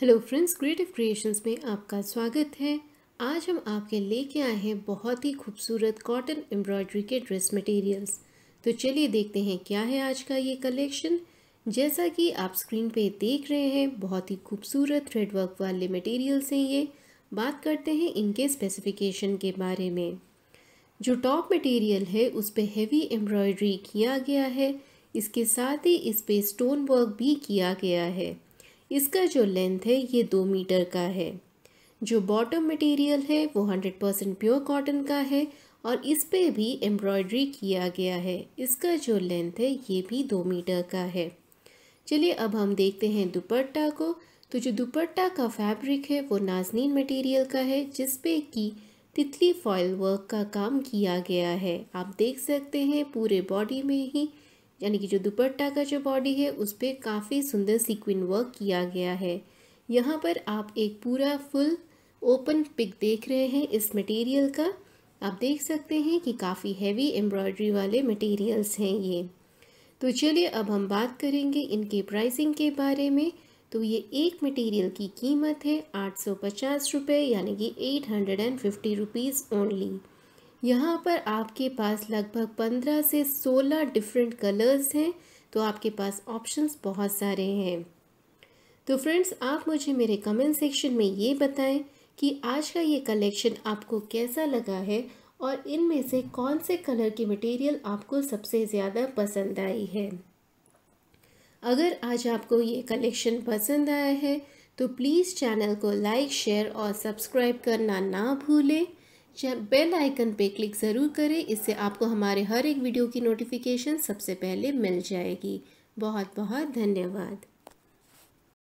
hello friends creative creations में आपका स्वागत है आज हम आपके लेके आए हैं बहुत ही खूबसूरत कॉटन एम्ब्रॉयडरी के ड्रेस मटेरियल्स तो चलिए देखते हैं क्या है आज का ये कलेक्शन जैसा कि आप स्क्रीन पे देख रहे हैं बहुत ही खूबसूरत थ्रेडवर्क वाले मटेरियल्स हैं ये बात करते हैं इनके स्पेसिफिकेशन के बारे में जो टॉप मटेरियल है उस पर हैवी एम्ब्रॉयड्री किया गया है इसके साथ ही इस पर स्टोन वर्क भी किया गया है इसका जो लेंथ है ये दो मीटर का है जो बॉटम मटेरियल है वो हंड्रेड परसेंट प्योर कॉटन का है और इस पर भी एम्ब्रॉयडरी किया गया है इसका जो लेंथ है ये भी दो मीटर का है चलिए अब हम देखते हैं दुपट्टा को तो जो दुपट्टा का फैब्रिक है वो नाजनीन मटेरियल का है जिसपे कि तितली फॉयल वर्क का काम किया गया है आप देख सकते हैं पूरे बॉडी में ही यानी कि जो दुपट्टा का जो बॉडी है उस पर काफ़ी सुंदर सीक्विन वर्क किया गया है यहाँ पर आप एक पूरा फुल ओपन पिक देख रहे हैं इस मटेरियल का आप देख सकते हैं कि काफ़ी हैवी एम्ब्रॉयडरी वाले मटेरियल्स हैं ये तो चलिए अब हम बात करेंगे इनके प्राइसिंग के बारे में तो ये एक मटेरियल की कीमत है आठ सौ पचास रुपये यानी कि eight hundred and fifty rupees only यहाँ पर आपके पास लगभग पंद्रह से सोलह डिफरेंट कलर्स हैं तो आपके पास ऑप्शंस बहुत सारे हैं तो फ्रेंड्स आप मुझे मेरे कमेंट सेक्शन में ये बताएं कि आज का ये कलेक्शन आपको कैसा लगा है और इनमें से कौन से कलर की मटेरियल आपको सबसे ज़्यादा पसंद आई है अगर आज आपको ये कलेक्शन पसंद आया है तो प्लीज़ चैनल को लाइक शेयर और सब्सक्राइब करना ना भूलें बेल आइकन पे क्लिक ज़रूर करें इससे आपको हमारे हर एक वीडियो की नोटिफिकेशन सबसे पहले मिल जाएगी बहुत बहुत धन्यवाद